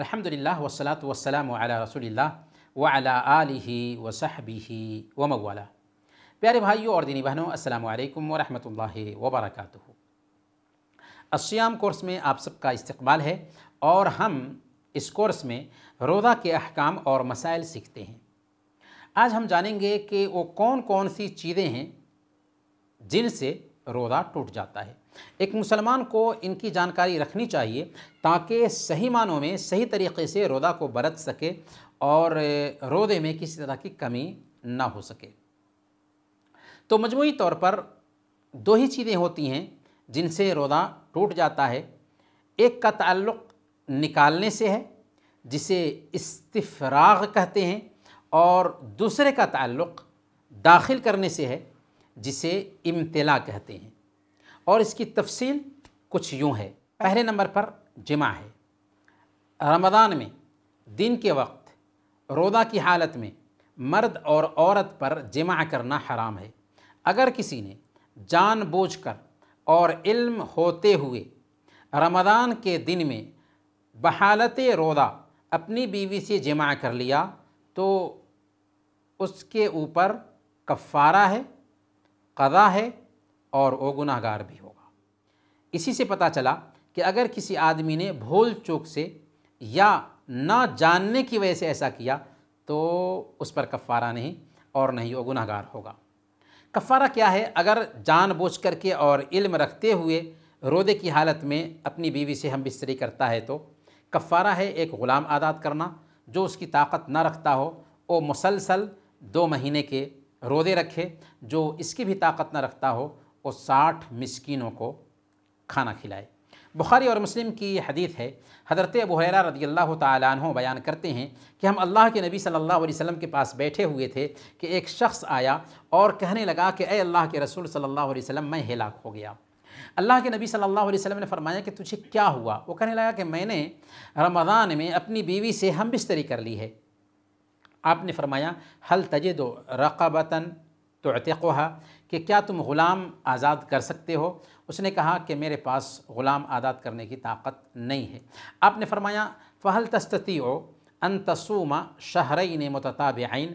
अल्हम्दुलिल्लाह वसलात वसलाम अला रसूलिल्लाह व अला आलिही व सहबिही व प्यारे भाइयों और दीनी बहनों अस्सलाम वालेकुम व रहमतुल्लाहि व बरकातुहू अस्याम कोर्स में आप सबका इस्तकबाल है और हम इस कोर्स में रोज़ा के अहकाम और मसाइल सीखते हैं आज हम जानेंगे कि वो कौन कौन सी चीज़ें हैं जिनसे रोदा टूट जाता है एक मुसलमान को इनकी जानकारी रखनी चाहिए ताकि सही मानों में सही तरीके से रोदा को बरत सके और रोदे में किसी तरह की कमी ना हो सके तो मजमू तौर पर दो ही चीज़ें होती हैं जिनसे रोदा टूट जाता है एक का ताल्लुक़ निकालने से है जिसे इस्तफराग कहते हैं और दूसरे का ताल्लुक़ दाखिल करने से है जिसे इम्तला कहते हैं और इसकी तफसील कुछ यूँ है पहले नंबर पर जमा है रमदान में दिन के वक्त रोदा की हालत में मर्द और औरत पर जमा करना हराम है अगर किसी ने जानबूझकर और इल्म होते हुए रमदान के दिन में बहालत रोदा अपनी बीवी से जमा कर लिया तो उसके ऊपर कफ़ारा है कदा है और वो गुनाहगार भी होगा इसी से पता चला कि अगर किसी आदमी ने भोल चोक से या ना जानने की वजह से ऐसा किया तो उस पर कफ़ारा नहीं और नहीं वो गुनाहगार होगा कफ़ारा क्या है अगर जानबूझ करके और इल्म रखते हुए रोदे की हालत में अपनी बीवी से हम बिस्तरी करता है तो कफ़ारा है एक ग़ुलाम आज़ाद करना जो उसकी ताकत ना रखता हो वो मुसलसल दो महीने के रोदे रखे जो इसकी भी ताकत न रखता हो वो साठ मिसकिनों को खाना खिलाए बुखारी और मुस्लिम की हदीत है हज़रत अबू हरा रदी अल्लाह तु बयान करते हैं कि हम अल्लाह के नबी सल्लल्लाहु अलैहि वसल्लम के पास बैठे हुए थे कि एक शख्स आया और कहने लगा कि अय अल्लाह के रसूल सल्लल्लाहु अलैहि वसल्लम मैं हिलाक हो गया अल्लाह के नबी सल्लल्लाहु अलैहि वसल्लम ने फरमाया कि तुझे क्या हुआ वो कहने लगा कि मैंने रमज़ान में अपनी बीवी से हम बिस्तरी कर ली है आपने फरमाया हल तजे दो रक़बता तोतहा कि क्या तुम ग़ुलाम आज़ाद कर सकते हो उसने कहा कि मेरे पास ग़ुलाम आज़ाद करने की ताकत नहीं है आपने फरमाया फ़हल तस्तती हो अन तसूमा शहरीन आइन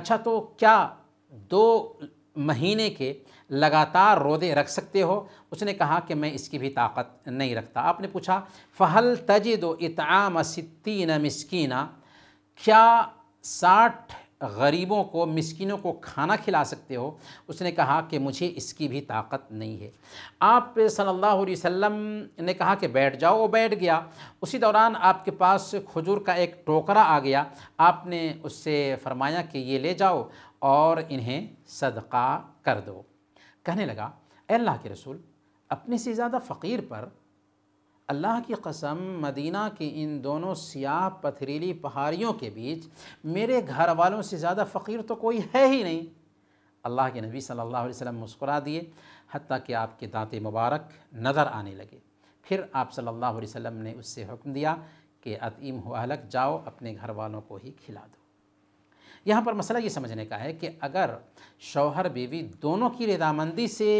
अच्छा तो क्या दो महीने के लगातार रोदे रख सकते हो उसने कहा कि मैं इसकी भी ताकत नहीं रखता आपने पूछा फ़हल तजे दो इतम सित्तीन मस्किन क्या साठ गरीबों को मिसकिनों को खाना खिला सकते हो उसने कहा कि मुझे इसकी भी ताकत नहीं है आप सल्लल्लाहु अलैहि वसल्लम ने कहा कि बैठ जाओ वो बैठ गया उसी दौरान आपके पास खजूर का एक टोकरा आ गया आपने उससे फरमाया कि ये ले जाओ और इन्हें सदका कर दो कहने लगा अल्लाह के रसूल अपने से ज़्यादा फ़कीर पर अल्लाह की कसम मदीना के इन दोनों सियाह पथरीली पहाड़ियों के बीच मेरे घर वालों से ज़्यादा फ़कीर तो कोई है ही नहीं अल्लाह के नबी सल्लल्लाहु अलैहि वसल्लम मुस्कुरा दिए हती कि आपके दांत मुबारक नज़र आने लगे फिर आप सल्लल्लाहु अलैहि वसल्लम ने उससे हुक्म दिया कि अतीम हो हलक जाओ अपने घर वालों को ही खिला दो यहाँ पर मसला ये समझने का है कि अगर शौहर बीवी दोनों की रदामंदी से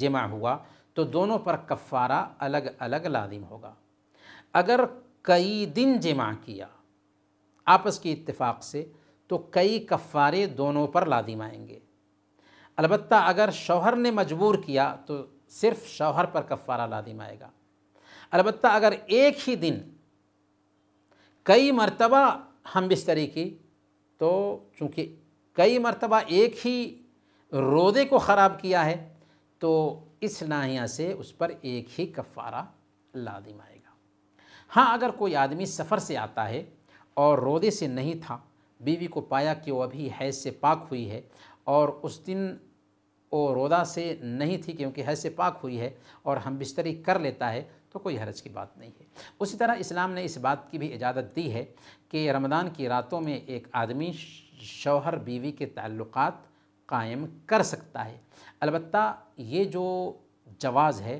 जमा हुआ तो दोनों पर कफ़ारा अलग अलग लाजिम होगा अगर कई दिन जमा किया आपस की इतफाक़ से तो कई कफ़ारे दोनों पर लाजिम आएंगे अलबत् अगर शौहर ने मजबूर किया तो सिर्फ़ शौहर पर कफ़ारा लाजिम आएगा अलबत् अगर एक ही दिन कई मरतबा हम बिस्तरी की तो चूँकि कई मरतबा एक ही रोदे को ख़राब किया है तो इस नाहिया से उस पर एक ही कफ़ारा लादिम आएगा हाँ अगर कोई आदमी सफ़र से आता है और रोदे से नहीं था बीवी को पाया कि वो अभी हैज से पाक हुई है और उस दिन वो रोदा से नहीं थी क्योंकि हैज से पाक हुई है और हम बिस्तरी कर लेता है तो कोई हरज की बात नहीं है उसी तरह इस्लाम ने इस बात की भी इजाज़त दी है कि रमदान की रातों में एक आदमी शौहर बीवी के ताल्लुक़ात कायम कर सकता है अलबत् ये जो जवाज़ है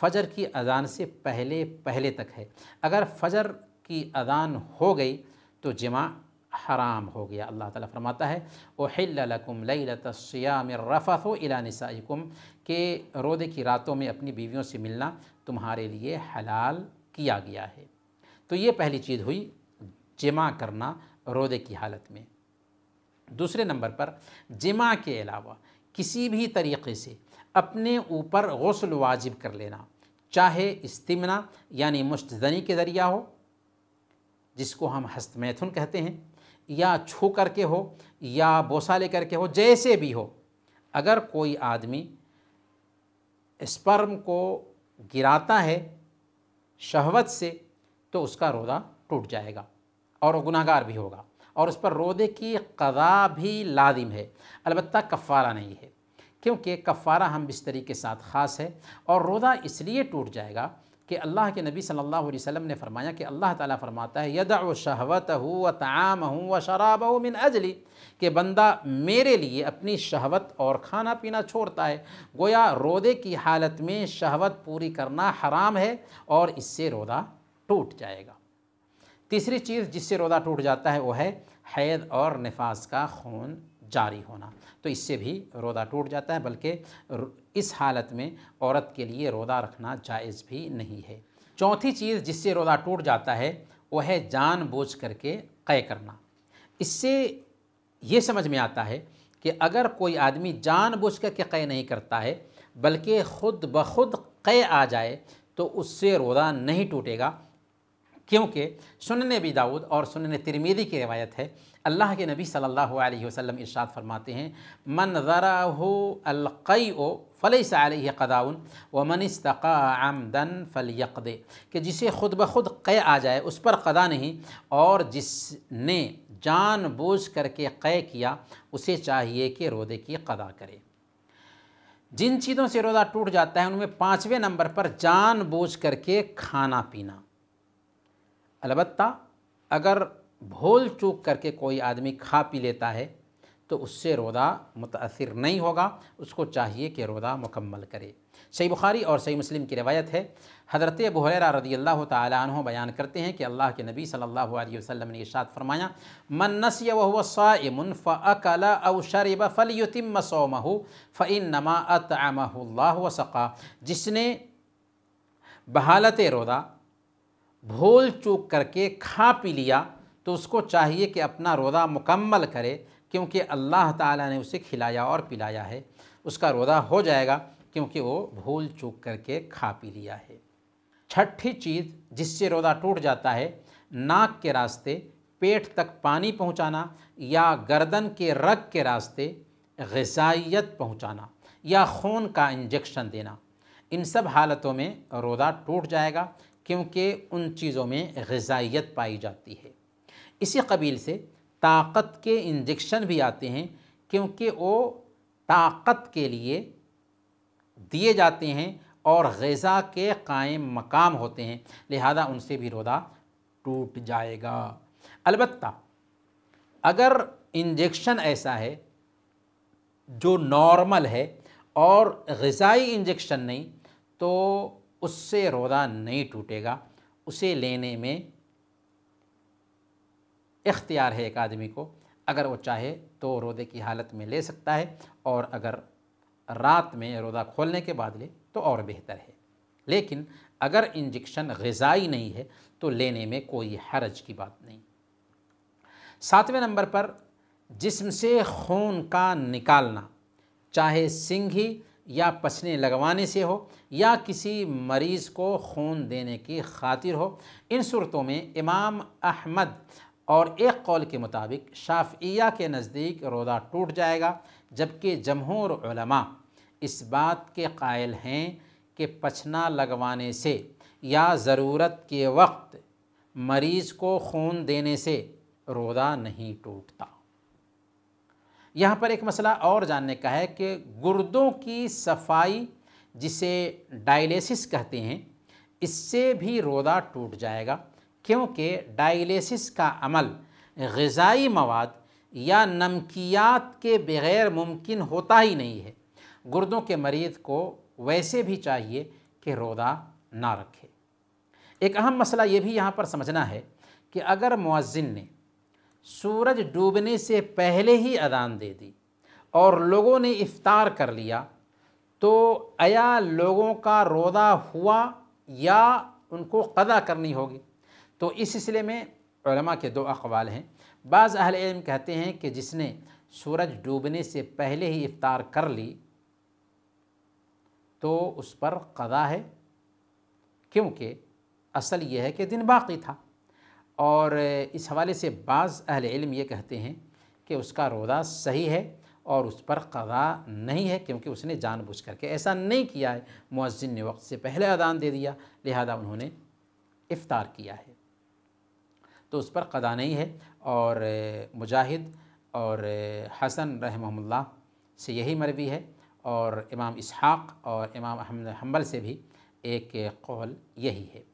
फ़जर की अज़ान से पहले पहले तक है अगर फ़जर की अज़ान हो गई तो जमा हराम हो गया अल्लाह ताला फरमाता है ओहिल्लकुम लैलतस्याम रफ़ो इलानसाकुम के रोदे की रातों में अपनी बीवियों से मिलना तुम्हारे लिए हलाल किया गया है तो ये पहली चीज़ हुई जमा करना रोदे की हालत में दूसरे नंबर पर जिमा के अलावा किसी भी तरीक़े से अपने ऊपर गसल वाजिब कर लेना चाहे इस्तिमना यानी मुश्तनी के ज़रिया हो जिसको हम हस्तमैथुन कहते हैं या छू करके हो या बोसा ले करके हो जैसे भी हो अगर कोई आदमी स्पर्म को गिराता है शहवत से तो उसका रोज़ा टूट जाएगा और वो गुनागार भी होगा और उस पर रोदे की कदा भी लादिम है अलबत्त कफ़ारा नहीं है क्योंकि कफ़ारा हम बिस्तरी के साथ ख़ास है और रोदा इसलिए टूट जाएगा कि अल्लाह के नबी सल्लल्लाहु अलैहि वसल्लम ने फरमाया कि अल्लाह ताला फरमाता है यदा शहवत हो व ताम हूँ व शराब हो मिन अजली कि बंदा मेरे लिए अपनी शहवत और खाना पीना छोड़ता है गोया रोदे की हालत में शहवत पूरी करना हराम है और इससे रोदा टूट जाएगा तीसरी चीज़ जिससे रोदा टूट जाता है वो है हैद और नफाज का खून जारी होना तो इससे भी रोदा टूट जाता है बल्कि इस हालत में औरत के लिए रोदा रखना जायज़ भी नहीं है चौथी चीज़ जिससे रोदा टूट जाता है वह है जान बूझ करके कै करना इससे ये समझ में आता है कि अगर कोई आदमी जान बूझ करके कै नहीं करता है बल्कि खुद ब खुद कै आ जाए तो उससे रोदा नहीं टूटेगा क्योंकि सुनने भी दाऊद और सुनने तिरमेदी की रवायत है अल्लाह के नबी सल्लल्लाहु अलैहि वसल्लम इरशाद फरमाते हैं मन ज़रा अलक़ी ओ फ़लई साल कदाउन व मन इस्तका आमदन फ़लयक़द कि जिसे खुद ब खुद कै आ जाए उस पर कदा नहीं और जिसने जान बूझ करके कै किया उसे चाहिए कि रोदे की कदा करे जिन चीज़ों से रोज़ा टूट जाता है उनमें पाँचवें नंबर पर जान बूझ करके खाना पीना अलबत् अगर भूल चूक करके कोई आदमी खा पी लेता है तो उससे रोदा मुतासर नहीं होगा उसको चाहिए कि रोदा मुकम्मल करे सही बुखारी और सही मुस्लिम की रवायत है हज़रत बहरा रदी अल्लाह तह बयान करते हैं कि अल्लाह के नबी सल्लल्लाहु अलैहि वसल्लम ने इशाद फरमाया मन नसी वह साइमन फ़ल अव शरब नमा अतमह व सक़ा जिसने बहालत रोदा भूल चूक करके खा पी लिया तो उसको चाहिए कि अपना रोज़ा मुकम्मल करे क्योंकि अल्लाह ताला ने उसे खिलाया और पिलाया है उसका रोज़ा हो जाएगा क्योंकि वो भूल चूक करके खा पी लिया है छठी चीज़ जिससे रोज़ा टूट जाता है नाक के रास्ते पेट तक पानी पहुंचाना या गर्दन के रग के रास्ते गजाइत पहुंचाना या खून का इंजेक्शन देना इन सब हालतों में रोज़ा टूट जाएगा क्योंकि उन चीज़ों में गजाइत पाई जाती है इसी कबील से ताकत के इंजेक्शन भी आते हैं क्योंकि वो ताकत के लिए दिए जाते हैं और गज़ा के कायम मकाम होते हैं लिहाजा उनसे भी रोदा टूट जाएगा अलबत् अगर इंजेक्शन ऐसा है जो नॉर्मल है और गज़ाई इंजेक्शन नहीं तो उससे रोदा नहीं टूटेगा उसे लेने में इख्तियार है एक आदमी को अगर वो चाहे तो रोदे की हालत में ले सकता है और अगर रात में रोदा खोलने के बाद ले तो और बेहतर है लेकिन अगर इंजेक्शन गज़ाई नहीं है तो लेने में कोई हरज की बात नहीं सातवें नंबर पर जिस्म से खून का निकालना चाहे सिंघी या पसने लगवाने से हो या किसी मरीज़ को खून देने की खातिर हो इन सूरतों में इमाम अहमद और एक कौल के मुताबिक शाफिया के नज़दीक रोदा टूट जाएगा जबकि जमहूर इस बात के कायल हैं कि पछना लगवाने से या ज़रूरत के वक्त मरीज़ को खून देने से रोदा नहीं टूटता यहाँ पर एक मसला और जानने का है कि गुर्दों की सफाई जिसे डायलिसिस कहते हैं इससे भी रोदा टूट जाएगा क्योंकि डायलिसिस का अमल गज़ाई मवाद या नमकियात के बग़ैर मुमकिन होता ही नहीं है गुर्दों के मरीज़ को वैसे भी चाहिए कि रोदा ना रखे एक अहम मसला ये भी यहाँ पर समझना है कि अगर मुआजिन ने सूरज डूबने से पहले ही अदान दे दी और लोगों ने इफ्तार कर लिया तो आया लोगों का रोदा हुआ या उनको कदा करनी होगी तो इस सिलसिले में के दो अकवाल हैं बाज़ अहल इल्म कहते हैं कि जिसने सूरज डूबने से पहले ही इफ़ार कर ली तो उस पर कदा है क्योंकि असल यह है कि दिन बाकी था और इस हवाले से बाज़ अहल इल्म ये कहते हैं कि उसका रोदा सही है और उस पर कदा नहीं है क्योंकि उसने जानबूझ करके ऐसा नहीं किया है मुअज्जिन ने वक्त से पहले अदान दे दिया लिहाजा उन्होंने इफ़ार किया है तो उस पर कदा नहीं है और मुजाहिद और हसन रहमल्ला से यही मरवी है और इमाम इसहाक़ और इमाम अहमद हम्बल से भी एक कौल यही है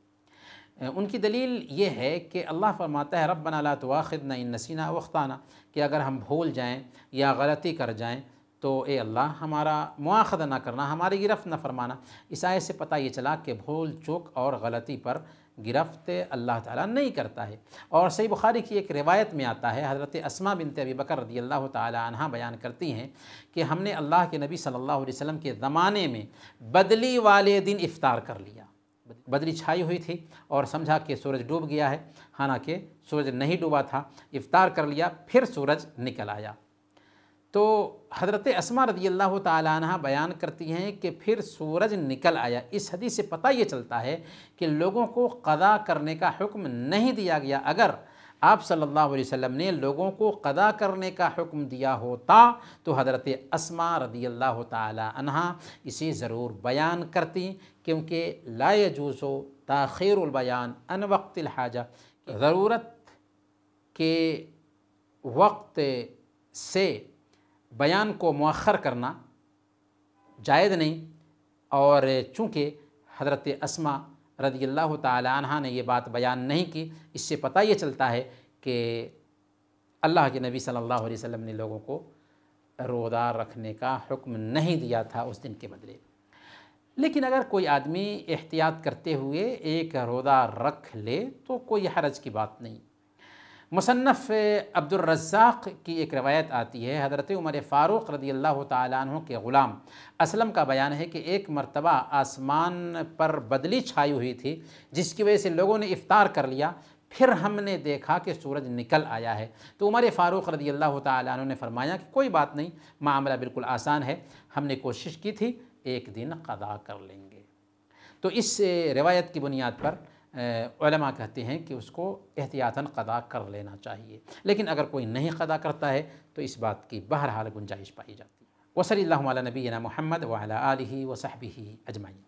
उनकी दलील ये है कि अल्लाह फरमाता है रब्बना ला ना इन नसीना वख्ताना कि अगर हम भूल जाएँ या गलती कर जाएँ तो ए अल्लाह हमारा मुआखद ना करना हमारी गिरफ़्त न फरमाना इस आय से पता ये चला कि भूल चूक और गलती पर गिरफ्त अल्लाह ताला नहीं करता है और सही बुखारी की एक रिवायत में आता है हज़रत असमा बिन तबी बकर रदी अल्लाह तह बयान करती हैं कि हमने अल्लाह के नबी सल्लल्लाहु अलैहि वसल्लम के ज़माने में बदली वाले दिन इफ़ार कर लिया बदली छाई हुई थी और समझा कि सूरज डूब गया है हालांकि सूरज नहीं डूबा था इफ़ार कर लिया फिर सूरज निकल आया तो हज़रत असमा रदी अल्लाह तह बयान करती हैं कि फिर सूरज निकल आया इस हदीस से पता ये चलता है कि लोगों को कदा करने का हुक्म नहीं दिया गया अगर आप सल्लल्लाहु अलैहि वसल्लम ने लोगों को कदा करने का हुक्म दिया होता तो हज़रत असमा रदी अल्लाह तहा इसे ज़रूर बयान करती क्योंकि लाजूज़ो तखिरबयान अन वक्त हाजा ज़रूरत के वक्त से बयान को मौखर करना जायज़ नहीं और चूँकि हज़रत असमा रदी अल्लाह तहा ने यह बात बयान नहीं की इससे पता ये चलता है कि अल्लाह के नबी सल्लल्लाहु अलैहि वसल्लम ने लोगों को रोदा रखने का हुक्म नहीं दिया था उस दिन के बदले लेकिन अगर कोई आदमी एहतियात करते हुए एक रोदा रख ले तो कोई हरज की बात नहीं मुसन्फ़ अब्दुलरज़ाक की एक रवायत आती है हज़रत उमर फ़ारूक़ रदी अल्लाह तु के ग़ुलाम असलम का बयान है कि एक मरतबा आसमान पर बदली छाई हुई थी जिसकी वजह से लोगों ने इफ़ार कर लिया फिर हमने देखा कि सूरज निकल आया है तो उमर फ़ारूक़ रदी अल्लाह तु ने फरमाया कि कोई बात नहीं मामला बिल्कुल आसान है हमने कोशिश की थी एक दिन अदा कर लेंगे तो इस रिवायत की बुनियाद पर उलमा कहते हैं कि उसको एहतियातन कदा कर लेना चाहिए लेकिन अगर कोई नहीं कदा करता है तो इस बात की बहरहाल गुंजाइश पाई जाती है वसली नबीना महमद वाल वसहबी अजमाइन